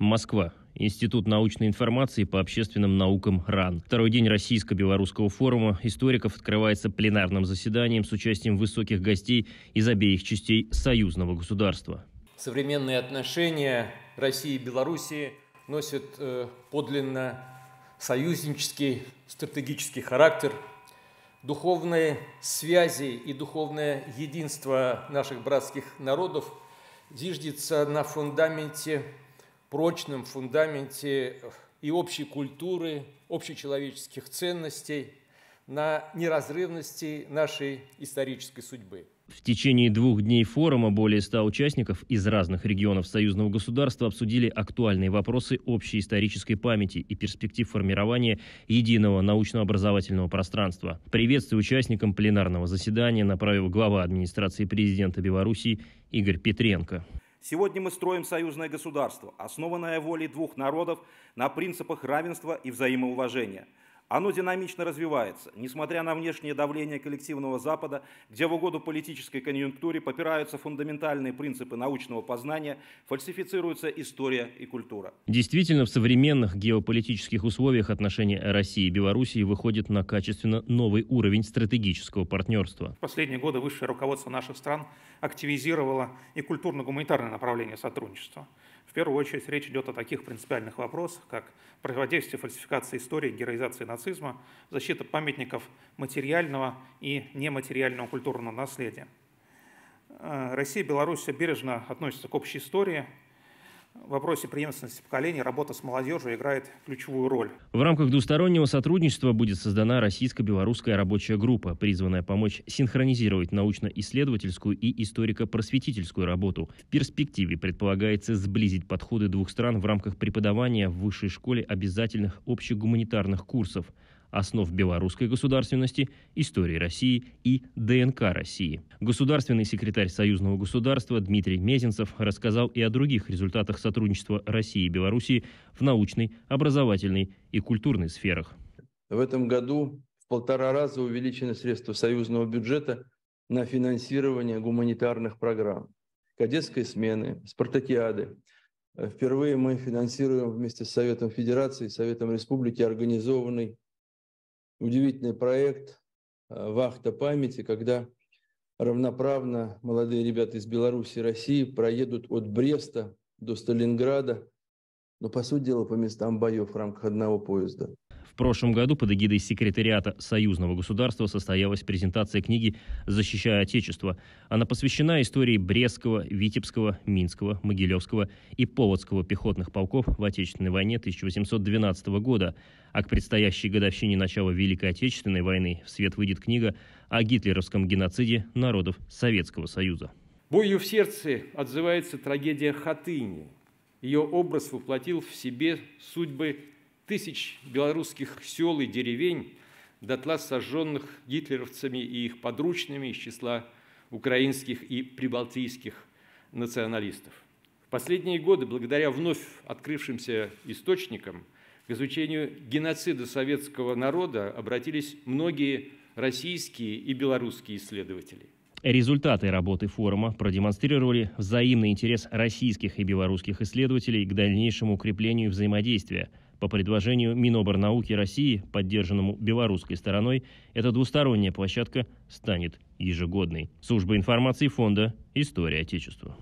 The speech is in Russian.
Москва. Институт научной информации по общественным наукам РАН. Второй день российско-белорусского форума историков открывается пленарным заседанием с участием высоких гостей из обеих частей союзного государства. Современные отношения России и Белоруссии носят э, подлинно союзнический стратегический характер. Духовные связи и духовное единство наших братских народов зиждется на фундаменте прочном фундаменте э, и общей культуры, общечеловеческих ценностей, на неразрывности нашей исторической судьбы. В течение двух дней форума более ста участников из разных регионов союзного государства обсудили актуальные вопросы общей исторической памяти и перспектив формирования единого научно-образовательного пространства. Приветствую участникам пленарного заседания направил глава администрации президента Беларуси Игорь Петренко. Сегодня мы строим союзное государство, основанное волей двух народов на принципах равенства и взаимоуважения – оно динамично развивается, несмотря на внешнее давление коллективного Запада, где в угоду политической конъюнктуре попираются фундаментальные принципы научного познания, фальсифицируется история и культура. Действительно, в современных геополитических условиях отношения России и Белоруссии выходят на качественно новый уровень стратегического партнерства. В последние годы высшее руководство наших стран активизировало и культурно-гуманитарное направление сотрудничества. В первую очередь речь идет о таких принципиальных вопросах, как противодействие фальсификации истории, героизации наций нацизма, защита памятников материального и нематериального культурного наследия. Э, Россия и Беларусь бережно относятся к общей истории, в вопросе преемственности поколений работа с молодежью играет ключевую роль. В рамках двустороннего сотрудничества будет создана российско-белорусская рабочая группа, призванная помочь синхронизировать научно-исследовательскую и историко-просветительскую работу. В перспективе предполагается сблизить подходы двух стран в рамках преподавания в высшей школе обязательных общегуманитарных курсов основ белорусской государственности, истории России и ДНК России. Государственный секретарь Союзного государства Дмитрий Мезенцев рассказал и о других результатах сотрудничества России и Белоруссии в научной, образовательной и культурной сферах. В этом году в полтора раза увеличены средства союзного бюджета на финансирование гуманитарных программ. Кадетской смены, спартакиады, Впервые мы финансируем вместе с Советом Федерации и Советом Республики организованный удивительный проект э, «Вахта памяти», когда равноправно молодые ребята из Беларуси и России проедут от Бреста до Сталинграда но, по сути дела, по местам боев в рамках одного поезда. В прошлом году под эгидой секретариата Союзного государства состоялась презентация книги «Защищая Отечество». Она посвящена истории Брестского, Витебского, Минского, Могилевского и Полоцкого пехотных полков в Отечественной войне 1812 года. А к предстоящей годовщине начала Великой Отечественной войны в свет выйдет книга о гитлеровском геноциде народов Советского Союза. Бою в сердце отзывается трагедия Хатыни – ее образ воплотил в себе судьбы тысяч белорусских сел и деревень, дотла сожженных гитлеровцами и их подручными из числа украинских и прибалтийских националистов. В последние годы, благодаря вновь открывшимся источникам, к изучению геноцида советского народа обратились многие российские и белорусские исследователи – Результаты работы форума продемонстрировали взаимный интерес российских и белорусских исследователей к дальнейшему укреплению взаимодействия. По предложению Миноборнауки России, поддержанному белорусской стороной, эта двусторонняя площадка станет ежегодной. Служба информации фонда «История Отечества».